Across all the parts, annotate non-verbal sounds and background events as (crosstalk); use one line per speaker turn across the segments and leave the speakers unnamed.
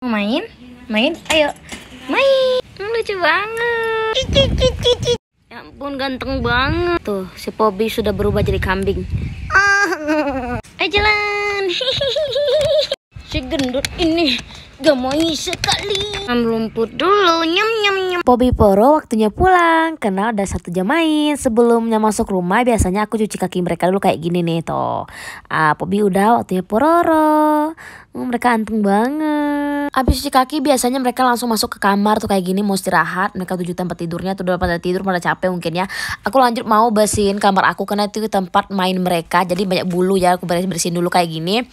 main main ayo main hmm, lucu banget ya ampun ganteng banget tuh si Pobi sudah berubah jadi kambing oh. ayo jalan (laughs) si gendut ini gak gemoy sekali nyam rumput dulu nyam nyam nyam Pobi Poro waktunya pulang karena udah satu jam main sebelumnya masuk rumah biasanya aku cuci kaki mereka dulu kayak gini nih tuh. ah Pobi udah waktunya Pororo hmm, mereka anteng banget Abis cuci kaki biasanya mereka langsung masuk ke kamar tuh kayak gini mau istirahat. Mereka tujuh tempat tidurnya tuh udah pada tidur pada capek mungkin ya. Aku lanjut mau bersihin kamar aku karena itu tempat main mereka. Jadi banyak bulu ya aku beres bersihin dulu kayak gini.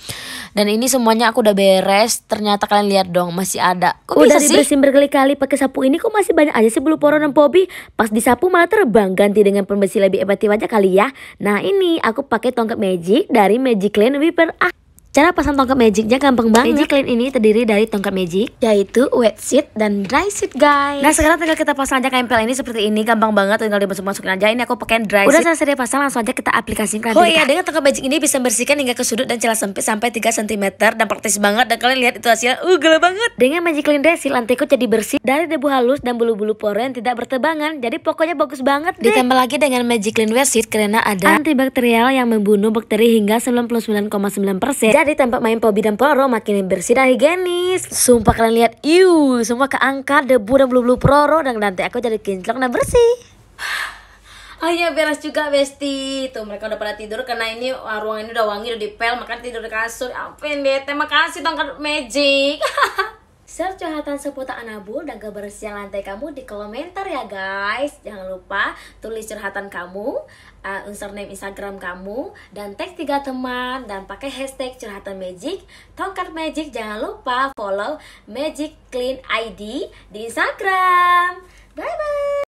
Dan ini semuanya aku udah beres. Ternyata kalian lihat dong masih ada. Kok udah bisa dibersihin berkali-kali pakai sapu ini kok masih banyak aja sih bulu poron dan pobi. Pas disapu malah terbang ganti dengan pembersih lebih efektif aja kali ya. Nah ini aku pakai tongkat magic dari Magic Clean Wiper. Ah Cara pasang tongkat magicnya gampang banget. Magic clean ini terdiri dari tongkat magic, yaitu wet sheet dan dry sheet guys. Nah sekarang tinggal kita pasang aja kain pel ini seperti ini, gampang banget tinggal dimasuk-masukin aja. Ini aku pakai dry Udah seat. Udah selesai pasang langsung aja kita aplikasikan. Oh iya dengan tongkat magic ini bisa membersihkan hingga ke sudut dan celah sempit sampai 3 cm dan praktis banget dan kalian lihat itu hasilnya, uh gila banget. Dengan magic clean dry seat, lantikku jadi bersih dari debu halus dan bulu-bulu pore yang tidak bertebangan. Jadi pokoknya bagus banget deh. Ditambah lagi dengan magic clean wet seat karena ada antibakterial yang membunuh bakteri hingga 99,9%. Jadi tadi tempat main Pobi dan proro makin bersih dan higienis. Sumpah kalian lihat, iu, semua keangkat debu dan bulu-bulu proro dan nanti aku jadi kinclong dan bersih. Akhirnya oh beres juga Besti Tuh mereka udah pada tidur karena ini uh, ruangan ini udah wangi udah dipel Makanya tidur di kasur Ampun bete makasih tongkat magic (laughs) curhatan seputar Anabul dan kebersihan lantai kamu di komentar ya guys. Jangan lupa tulis curhatan kamu, uh, username Instagram kamu, dan tag tiga teman dan pakai hashtag curhatan magic, tongkat magic. Jangan lupa follow Magic Clean ID di Instagram. Bye bye.